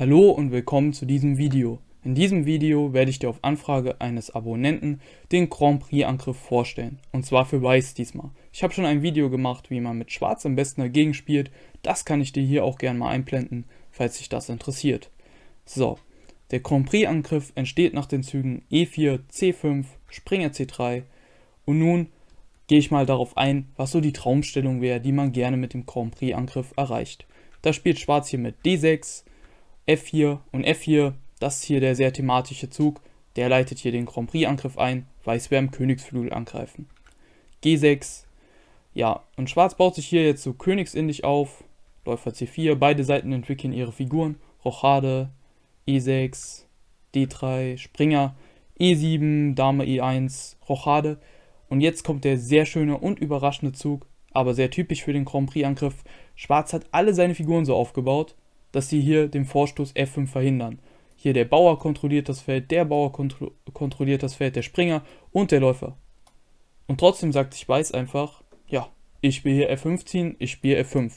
Hallo und willkommen zu diesem Video. In diesem Video werde ich dir auf Anfrage eines Abonnenten den Grand Prix Angriff vorstellen. Und zwar für Weiß diesmal. Ich habe schon ein Video gemacht, wie man mit Schwarz am besten dagegen spielt. Das kann ich dir hier auch gerne mal einblenden, falls dich das interessiert. So, der Grand Prix Angriff entsteht nach den Zügen E4, C5, Springer C3. Und nun gehe ich mal darauf ein, was so die Traumstellung wäre, die man gerne mit dem Grand Prix Angriff erreicht. Da spielt Schwarz hier mit D6, F4 und F4, das ist hier der sehr thematische Zug, der leitet hier den Grand Prix-Angriff ein, Weiß wäre im Königsflügel angreifen. G6, ja, und Schwarz baut sich hier jetzt so königsindisch auf, Läufer C4, beide Seiten entwickeln ihre Figuren, Rochade, E6, D3, Springer, E7, Dame E1, Rochade. Und jetzt kommt der sehr schöne und überraschende Zug, aber sehr typisch für den Grand Prix-Angriff. Schwarz hat alle seine Figuren so aufgebaut, dass sie hier den Vorstoß F5 verhindern. Hier der Bauer kontrolliert das Feld, der Bauer kontro kontrolliert das Feld, der Springer und der Läufer. Und trotzdem sagt sich Weiß einfach, ja, ich spiele hier F5 ziehen, ich spiele F5.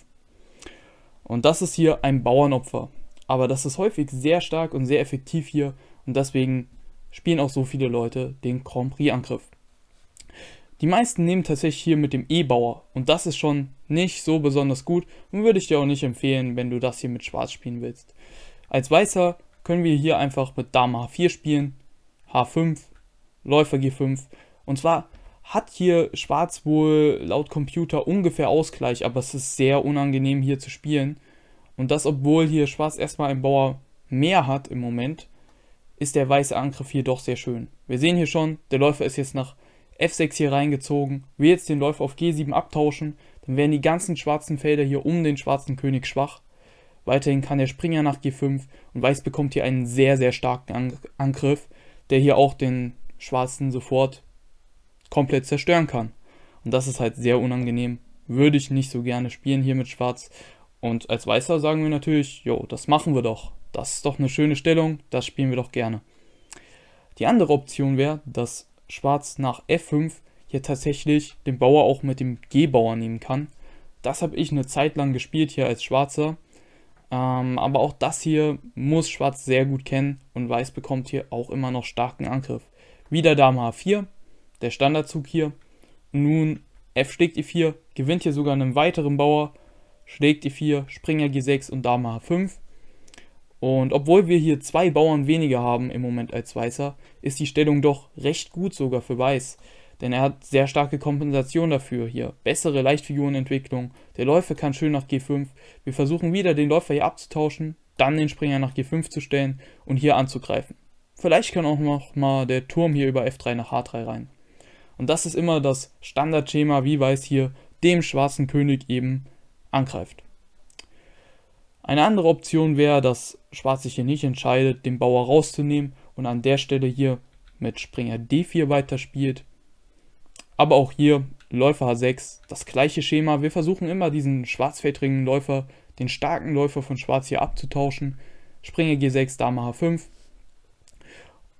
Und das ist hier ein Bauernopfer. Aber das ist häufig sehr stark und sehr effektiv hier und deswegen spielen auch so viele Leute den Grand Prix-Angriff. Die meisten nehmen tatsächlich hier mit dem E-Bauer und das ist schon nicht so besonders gut und würde ich dir auch nicht empfehlen, wenn du das hier mit Schwarz spielen willst. Als Weißer können wir hier einfach mit Dame H4 spielen, H5, Läufer G5 und zwar hat hier Schwarz wohl laut Computer ungefähr Ausgleich, aber es ist sehr unangenehm hier zu spielen. Und das, obwohl hier Schwarz erstmal einen Bauer mehr hat im Moment, ist der weiße Angriff hier doch sehr schön. Wir sehen hier schon, der Läufer ist jetzt nach F6 hier reingezogen, will jetzt den Läufer auf G7 abtauschen, dann werden die ganzen schwarzen Felder hier um den schwarzen König schwach. Weiterhin kann der Springer nach G5 und Weiß bekommt hier einen sehr, sehr starken An Angriff, der hier auch den Schwarzen sofort komplett zerstören kann. Und das ist halt sehr unangenehm. Würde ich nicht so gerne spielen hier mit Schwarz. Und als Weißer sagen wir natürlich, jo, das machen wir doch. Das ist doch eine schöne Stellung, das spielen wir doch gerne. Die andere Option wäre, dass Schwarz nach F5 hier tatsächlich den Bauer auch mit dem G-Bauer nehmen kann. Das habe ich eine Zeit lang gespielt hier als Schwarzer. Ähm, aber auch das hier muss Schwarz sehr gut kennen und Weiß bekommt hier auch immer noch starken Angriff. Wieder Dame H4, der Standardzug hier. Nun F schlägt E4, gewinnt hier sogar einen weiteren Bauer, schlägt E4, Springer G6 und Dame H5. Und obwohl wir hier zwei Bauern weniger haben im Moment als Weißer, ist die Stellung doch recht gut sogar für Weiß. Denn er hat sehr starke Kompensation dafür hier. Bessere Leichtfigurenentwicklung. Der Läufer kann schön nach G5. Wir versuchen wieder den Läufer hier abzutauschen, dann den Springer nach G5 zu stellen und hier anzugreifen. Vielleicht kann auch noch mal der Turm hier über F3 nach H3 rein. Und das ist immer das Standardschema, wie Weiß hier dem schwarzen König eben angreift. Eine andere Option wäre, dass Schwarz sich hier nicht entscheidet, den Bauer rauszunehmen und an der Stelle hier mit Springer D4 weiterspielt. Aber auch hier Läufer H6, das gleiche Schema. Wir versuchen immer diesen schwarzfädrigen Läufer, den starken Läufer von Schwarz hier abzutauschen. Springer G6, Dame H5.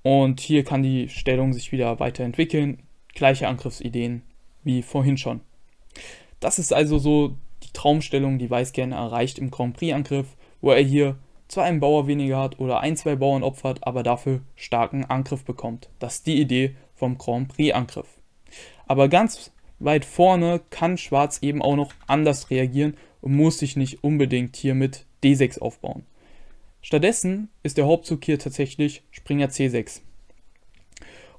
Und hier kann die Stellung sich wieder weiterentwickeln. Gleiche Angriffsideen wie vorhin schon. Das ist also so die Traumstellung, die Weiß gerne erreicht im Grand Prix-Angriff, wo er hier zwar einen Bauer weniger hat oder ein, zwei Bauern opfert, aber dafür starken Angriff bekommt. Das ist die Idee vom Grand Prix-Angriff. Aber ganz weit vorne kann Schwarz eben auch noch anders reagieren und muss sich nicht unbedingt hier mit D6 aufbauen. Stattdessen ist der Hauptzug hier tatsächlich Springer C6.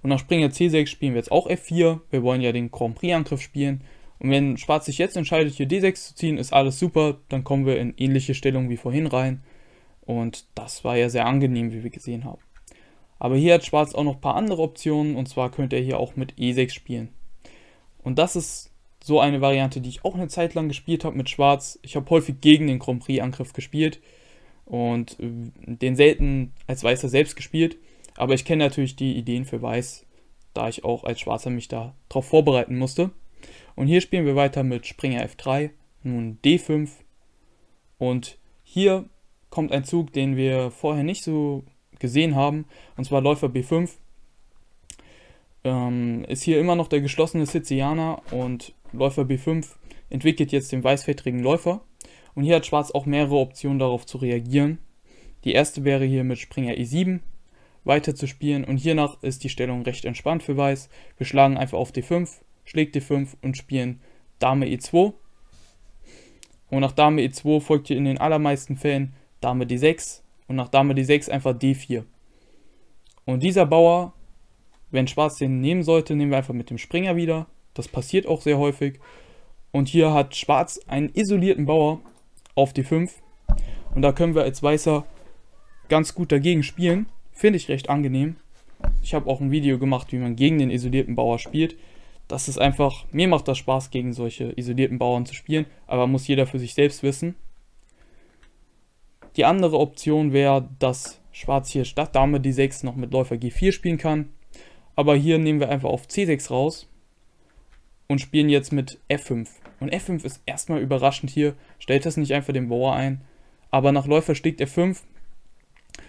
Und nach Springer C6 spielen wir jetzt auch F4. Wir wollen ja den Grand Prix-Angriff spielen. Und wenn Schwarz sich jetzt entscheidet, hier D6 zu ziehen, ist alles super. Dann kommen wir in ähnliche Stellung wie vorhin rein. Und das war ja sehr angenehm, wie wir gesehen haben. Aber hier hat Schwarz auch noch ein paar andere Optionen. Und zwar könnte er hier auch mit E6 spielen. Und das ist so eine Variante, die ich auch eine Zeit lang gespielt habe mit Schwarz. Ich habe häufig gegen den Grand Prix-Angriff gespielt. Und äh, den selten als Weißer selbst gespielt. Aber ich kenne natürlich die Ideen für Weiß, da ich auch als Schwarzer mich da drauf vorbereiten musste. Und hier spielen wir weiter mit Springer F3, nun D5. Und hier kommt ein Zug, den wir vorher nicht so gesehen haben, und zwar Läufer B5. Ähm, ist hier immer noch der geschlossene Sizianer und Läufer B5 entwickelt jetzt den weißfätrigen Läufer. Und hier hat Schwarz auch mehrere Optionen darauf zu reagieren. Die erste wäre hier mit Springer E7 weiter zu spielen und hiernach ist die Stellung recht entspannt für Weiß. Wir schlagen einfach auf D5 schlägt D5 und spielen Dame E2. Und nach Dame E2 folgt hier in den allermeisten Fällen Dame D6 und nach Dame D6 einfach D4. Und dieser Bauer, wenn Schwarz den nehmen sollte, nehmen wir einfach mit dem Springer wieder. Das passiert auch sehr häufig. Und hier hat Schwarz einen isolierten Bauer auf D5. Und da können wir als Weißer ganz gut dagegen spielen. Finde ich recht angenehm. Ich habe auch ein Video gemacht, wie man gegen den isolierten Bauer spielt das ist einfach, mir macht das Spaß, gegen solche isolierten Bauern zu spielen, aber muss jeder für sich selbst wissen. Die andere Option wäre, dass Schwarz hier statt Dame D6 noch mit Läufer G4 spielen kann. Aber hier nehmen wir einfach auf C6 raus und spielen jetzt mit F5. Und F5 ist erstmal überraschend hier, stellt das nicht einfach den Bauer ein. Aber nach Läufer schlägt F5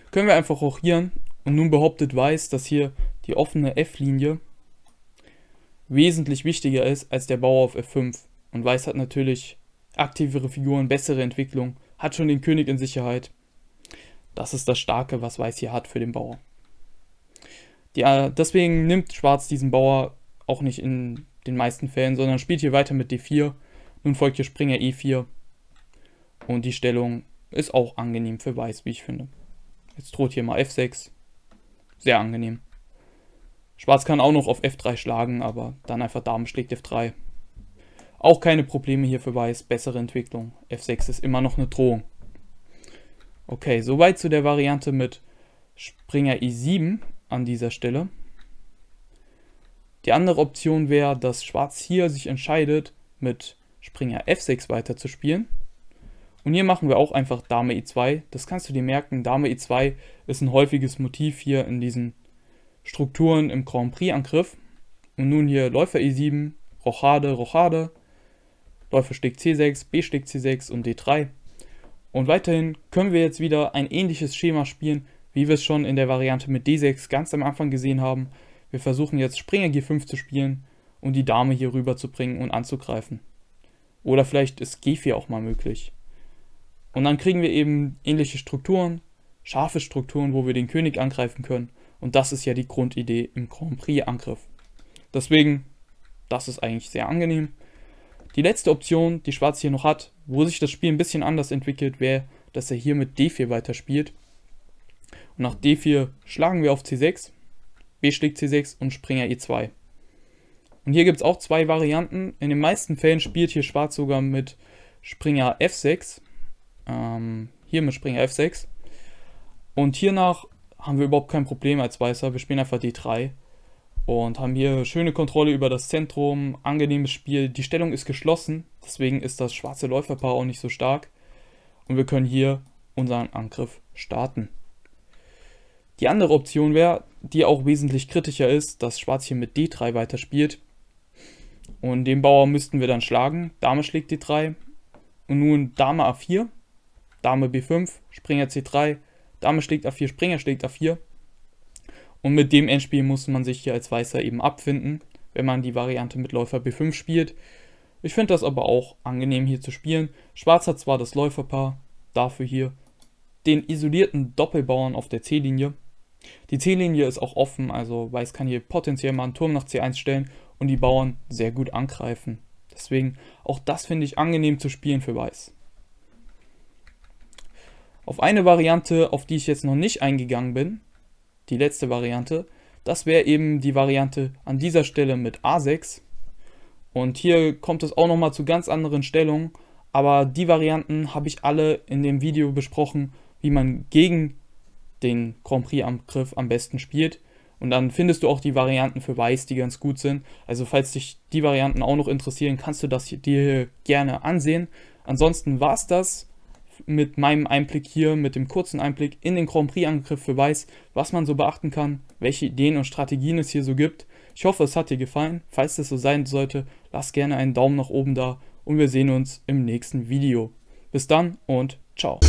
können wir einfach rochieren und nun behauptet Weiß, dass hier die offene F-Linie wesentlich wichtiger ist als der Bauer auf F5. Und Weiß hat natürlich aktivere Figuren, bessere Entwicklung, hat schon den König in Sicherheit. Das ist das Starke, was Weiß hier hat für den Bauer. Ja, deswegen nimmt Schwarz diesen Bauer auch nicht in den meisten Fällen, sondern spielt hier weiter mit D4. Nun folgt hier Springer E4. Und die Stellung ist auch angenehm für Weiß, wie ich finde. Jetzt droht hier mal F6. Sehr angenehm. Schwarz kann auch noch auf F3 schlagen, aber dann einfach Dame schlägt F3. Auch keine Probleme hier für Weiß, bessere Entwicklung. F6 ist immer noch eine Drohung. Okay, soweit zu der Variante mit Springer E7 an dieser Stelle. Die andere Option wäre, dass Schwarz hier sich entscheidet, mit Springer F6 weiter zu spielen. Und hier machen wir auch einfach Dame E2. Das kannst du dir merken, Dame E2 ist ein häufiges Motiv hier in diesen Strukturen im Grand Prix-Angriff. Und nun hier Läufer E7, Rochade, Rochade, Läufer schlägt C6, B schlägt C6 und D3. Und weiterhin können wir jetzt wieder ein ähnliches Schema spielen, wie wir es schon in der Variante mit D6 ganz am Anfang gesehen haben. Wir versuchen jetzt Springer G5 zu spielen und um die Dame hier rüber zu bringen und anzugreifen. Oder vielleicht ist G4 auch mal möglich. Und dann kriegen wir eben ähnliche Strukturen, scharfe Strukturen, wo wir den König angreifen können. Und das ist ja die Grundidee im Grand Prix-Angriff. Deswegen, das ist eigentlich sehr angenehm. Die letzte Option, die Schwarz hier noch hat, wo sich das Spiel ein bisschen anders entwickelt, wäre, dass er hier mit D4 weiterspielt. Und nach D4 schlagen wir auf C6, B schlägt C6 und Springer E2. Und hier gibt es auch zwei Varianten. In den meisten Fällen spielt hier Schwarz sogar mit Springer F6. Ähm, hier mit Springer F6. Und hiernach haben wir überhaupt kein Problem als Weißer. Wir spielen einfach D3 und haben hier schöne Kontrolle über das Zentrum, angenehmes Spiel. Die Stellung ist geschlossen, deswegen ist das schwarze Läuferpaar auch nicht so stark. Und wir können hier unseren Angriff starten. Die andere Option wäre, die auch wesentlich kritischer ist, dass Schwarz hier mit D3 weiterspielt. Und den Bauer müssten wir dann schlagen. Dame schlägt D3. Und nun Dame A4, Dame B5, Springer C3, Dame schlägt A4, Springer schlägt A4. Und mit dem Endspiel muss man sich hier als Weißer eben abfinden, wenn man die Variante mit Läufer B5 spielt. Ich finde das aber auch angenehm hier zu spielen. Schwarz hat zwar das Läuferpaar, dafür hier den isolierten Doppelbauern auf der C-Linie. Die C-Linie ist auch offen, also Weiß kann hier potenziell mal einen Turm nach C1 stellen und die Bauern sehr gut angreifen. Deswegen auch das finde ich angenehm zu spielen für Weiß. Auf eine Variante, auf die ich jetzt noch nicht eingegangen bin, die letzte Variante, das wäre eben die Variante an dieser Stelle mit A6. Und hier kommt es auch nochmal zu ganz anderen Stellungen, aber die Varianten habe ich alle in dem Video besprochen, wie man gegen den Grand Prix-Angriff am besten spielt. Und dann findest du auch die Varianten für Weiß, die ganz gut sind. Also falls dich die Varianten auch noch interessieren, kannst du das dir gerne ansehen. Ansonsten war es das mit meinem Einblick hier, mit dem kurzen Einblick in den Grand Prix-Angriff für Weiß, was man so beachten kann, welche Ideen und Strategien es hier so gibt. Ich hoffe, es hat dir gefallen. Falls das so sein sollte, lass gerne einen Daumen nach oben da und wir sehen uns im nächsten Video. Bis dann und ciao.